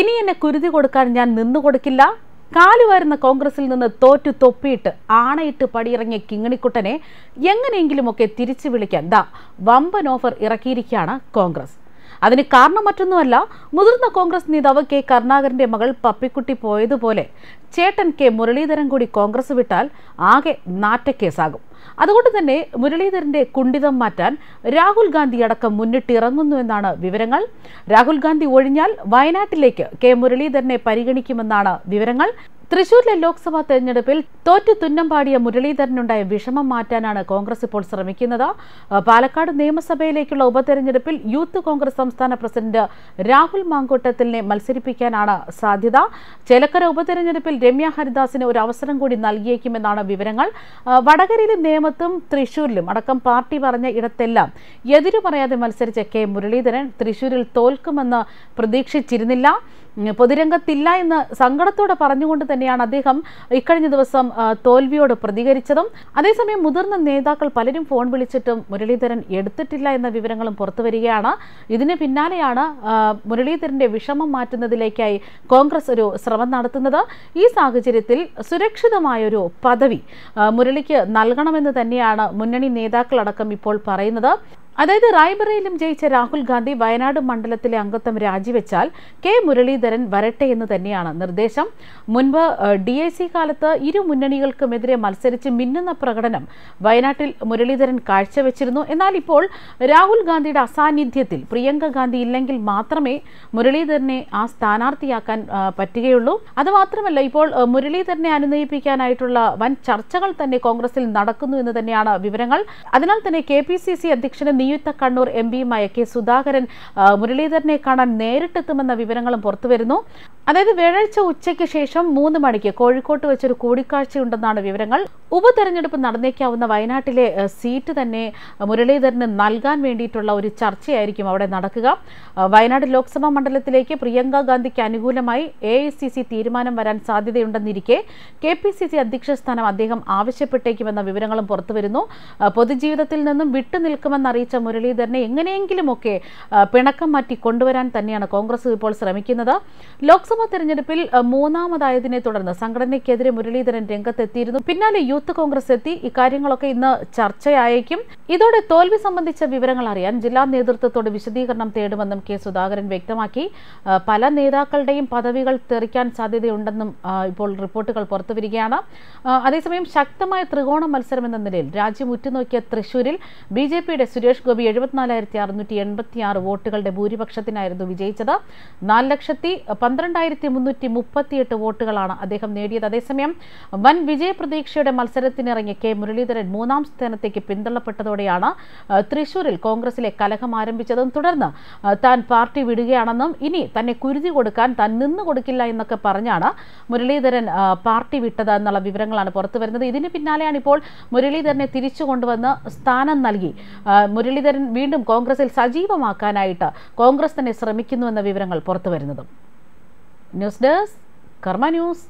ഇനി എന്നെ കുരുതി കൊടുക്കാൻ ഞാൻ നിന്നു കൊടുക്കില്ല വരുന്ന കോൺഗ്രസിൽ നിന്ന് തോറ്റു തൊപ്പിയിട്ട് ആണയിട്ട് പടിയിറങ്ങിയ കിങ്ങണിക്കുട്ടനെ എങ്ങനെയെങ്കിലുമൊക്കെ തിരിച്ചു വിളിക്കാൻ ദാ വമ്പൻ ഓഫർ ഇറക്കിയിരിക്കുകയാണ് കോൺഗ്രസ് അതിന് കാരണം മറ്റൊന്നുമല്ല മുതിർന്ന കോൺഗ്രസ് നേതാവ് കെ കരുണാകരന്റെ മകൾ പപ്പിക്കുട്ടി പോയതുപോലെ ചേട്ടൻ കെ മുരളീധരൻ കൂടി കോൺഗ്രസ് വിട്ടാൽ ആകെ നാറ്റക്കേസാകും അതുകൊണ്ട് തന്നെ മുരളീധരന്റെ കുണ്ഠിതം മാറ്റാൻ രാഹുൽ ഗാന്ധി അടക്കം മുന്നിട്ടിറങ്ങുന്നു എന്നാണ് വിവരങ്ങൾ രാഹുൽ ഗാന്ധി ഒഴിഞ്ഞാൽ വയനാട്ടിലേക്ക് കെ മുരളീധരനെ പരിഗണിക്കുമെന്നാണ് വിവരങ്ങൾ തൃശൂരിലെ ലോക്സഭാ തെരഞ്ഞെടുപ്പിൽ തോറ്റു തുന്നമ്പാടിയ മുരളീധരനുണ്ടായ വിഷമം മാറ്റാനാണ് കോൺഗ്രസ് ഇപ്പോൾ ശ്രമിക്കുന്നത് പാലക്കാട് നിയമസഭയിലേക്കുള്ള ഉപതെരഞ്ഞെടുപ്പിൽ യൂത്ത് കോൺഗ്രസ് സംസ്ഥാന പ്രസിഡന്റ് രാഹുൽ മാങ്കോട്ടത്തിനെ മത്സരിപ്പിക്കാനാണ് സാധ്യത ചേലക്കര ഉപതെരഞ്ഞെടുപ്പിൽ രമ്യ ഹരിദാസിന് ഒരു അവസരം കൂടി നൽകിയേക്കുമെന്നാണ് വിവരങ്ങൾ വടകരയിലും നേമത്തും തൃശൂരിലും അടക്കം പാർട്ടി പറഞ്ഞ ഇടത്തെല്ലാം എതിരു പറയാതെ മത്സരിച്ച കെ മുരളീധരൻ തൃശൂരിൽ തോൽക്കുമെന്ന് പ്രതീക്ഷിച്ചിരുന്നില്ല പൊതുരംഗത്തില്ല എന്ന് സങ്കടത്തോടെ പറഞ്ഞുകൊണ്ട് തന്നെ തന്നെയാണ് അദ്ദേഹം ഇക്കഴിഞ്ഞ ദിവസം തോൽവിയോട് പ്രതികരിച്ചതും അതേസമയം മുതിർന്ന നേതാക്കൾ പലരും ഫോൺ വിളിച്ചിട്ടും മുരളീധരൻ എടുത്തിട്ടില്ല എന്ന വിവരങ്ങളും പുറത്തു വരികയാണ് ഇതിന് പിന്നാലെയാണ് മുരളീധരന്റെ വിഷമം മാറ്റുന്നതിലേക്കായി കോൺഗ്രസ് ഒരു ശ്രമം നടത്തുന്നത് ഈ സാഹചര്യത്തിൽ സുരക്ഷിതമായൊരു പദവി മുരളിക്ക് നൽകണമെന്ന് തന്നെയാണ് മുന്നണി നേതാക്കളടക്കം ഇപ്പോൾ പറയുന്നത് അതായത് റായ്ബറയിലും ജയിച്ച രാഹുൽ ഗാന്ധി വയനാട് മണ്ഡലത്തിലെ അംഗത്വം രാജിവെച്ചാൽ കെ മുരളീധരൻ വരട്ടെ എന്ന് തന്നെയാണ് നിർദ്ദേശം മുൻപ് ഡി എ സി കാലത്ത് ഇരു മുന്നണികൾക്കുമെതിരെ മത്സരിച്ച് മിന്നുന്ന പ്രകടനം വയനാട്ടിൽ മുരളീധരൻ കാഴ്ചവെച്ചിരുന്നു എന്നാൽ ഇപ്പോൾ രാഹുൽ ഗാന്ധിയുടെ അസാന്നിധ്യത്തിൽ പ്രിയങ്ക ഗാന്ധി ഇല്ലെങ്കിൽ മാത്രമേ മുരളീധരനെ ആ സ്ഥാനാർത്ഥിയാക്കാൻ പറ്റുകയുള്ളൂ അതുമാത്രമല്ല ഇപ്പോൾ മുരളീധരനെ അനുനയിപ്പിക്കാനായിട്ടുള്ള വൻ ചർച്ചകൾ തന്നെ കോൺഗ്രസിൽ നടക്കുന്നു എന്ന് തന്നെയാണ് വിവരങ്ങൾ അതിനാൽ തന്നെ കെ പി സി സി അധ്യക്ഷന് നിയുക്ത കണ്ണൂർ എം പിയുമായ കെ സുധാകരൻ മുരളീധരനെ കാണാൻ നേരിട്ടെത്തുമെന്ന വിവരങ്ങളും പുറത്തുവരുന്നു അതായത് വ്യാഴാഴ്ച ഉച്ചയ്ക്ക് ശേഷം മൂന്ന് മണിക്ക് കോഴിക്കോട്ട് വെച്ചൊരു കൂടിക്കാഴ്ചയുണ്ടെന്നാണ് വിവരങ്ങൾ ഉപതെരഞ്ഞെടുപ്പ് നടന്നേക്കാവുന്ന വയനാട്ടിലെ സീറ്റ് തന്നെ മുരളീധരന് നൽകാൻ വേണ്ടിയിട്ടുള്ള ഒരു ചർച്ചയായിരിക്കും അവിടെ നടക്കുക വയനാട് ലോക്സഭാ മണ്ഡലത്തിലേക്ക് പ്രിയങ്ക ഗാന്ധിക്ക് അനുകൂലമായി എ തീരുമാനം വരാൻ സാധ്യതയുണ്ടെന്നിരിക്കെ കെ പി സി സി അധ്യക്ഷ സ്ഥാനം അദ്ദേഹം ആവശ്യപ്പെട്ടേക്കുമെന്ന വിവരങ്ങളും പുറത്തുവരുന്നു പൊതുജീവിതത്തിൽ നിന്നും വിട്ടുനിൽക്കുമെന്നറിയിച്ച പ്രവർത്തിച്ച മുരളീധരനെ ഒക്കെ പിണക്കം മാറ്റി കൊണ്ടുവരാൻ തന്നെയാണ് കോൺഗ്രസ് ഇപ്പോൾ ശ്രമിക്കുന്നത് ലോക്സഭാ തെരഞ്ഞെടുപ്പിൽ മൂന്നാമതായതിനെ തുടർന്ന് സംഘടനയ്ക്കെതിരെ മുരളീധരൻ രംഗത്തെത്തിയിരുന്നു പിന്നാലെ യൂത്ത് കോൺഗ്രസ് എത്തി ഇക്കാര്യങ്ങളൊക്കെ ഇന്ന് ചർച്ചയായേക്കും ഇതോടെ തോൽവി സംബന്ധിച്ച വിവരങ്ങൾ അറിയാൻ ജില്ലാ നേതൃത്വത്തോട് വിശദീകരണം തേടുമെന്നും കെ സുധാകരൻ വ്യക്തമാക്കി പല നേതാക്കളുടെയും പദവികൾ തെറിക്കാൻ സാധ്യതയുണ്ടെന്നും ഇപ്പോൾ റിപ്പോർട്ടുകൾ പുറത്തുവരികയാണ് അതേസമയം ശക്തമായ ത്രികോണ മത്സരം എന്ന നിലയിൽ രാജ്യം ഉറ്റുനോക്കിയ തൃശൂരിൽ ബി സുരേഷ് ഗോപി എഴുപത്തിനാലായിരത്തി അറുന്നൂറ്റി എൺപത്തി ആറ് വോട്ടുകളുടെ ഭൂരിപക്ഷത്തിനായിരുന്നു വിജയിച്ചത് നാല് ലക്ഷത്തി പന്ത്രണ്ടായിരത്തി മുന്നൂറ്റി മുപ്പത്തിയെട്ട് വോട്ടുകളാണ് അദ്ദേഹം നേടിയത് അതേസമയം വൻ വിജയ പ്രതീക്ഷയുടെ മത്സരത്തിനിറങ്ങിയ കെ മുരളീധരൻ മൂന്നാം സ്ഥാനത്തേക്ക് പിന്തള്ളപ്പെട്ടതോടെയാണ് തൃശൂരിൽ കോൺഗ്രസിലെ കലഹം ആരംഭിച്ചതും തുടർന്ന് താൻ പാർട്ടി വിടുകയാണെന്നും ഇനി തന്നെ കുരുതി കൊടുക്കാൻ താൻ നിന്നു കൊടുക്കില്ല എന്നൊക്കെ പറഞ്ഞാണ് മുരളീധരൻ പാർട്ടി വിട്ടത് എന്നുള്ള വിവരങ്ങളാണ് പുറത്തു വരുന്നത് ഇതിന് പിന്നാലെയാണ് ഇപ്പോൾ മുരളീധരനെ തിരിച്ചു കൊണ്ടുവന്ന് സ്ഥാനം നൽകി മുരളി മുരളീധരൻ വീണ്ടും കോൺഗ്രസിൽ സജീവമാക്കാനായിട്ട് കോൺഗ്രസ് തന്നെ ശ്രമിക്കുന്നുവെന്ന വിവരങ്ങൾ പുറത്തുവരുന്നതും ന്യൂസ് ഡെസ്ക് കർമ്മ ന്യൂസ്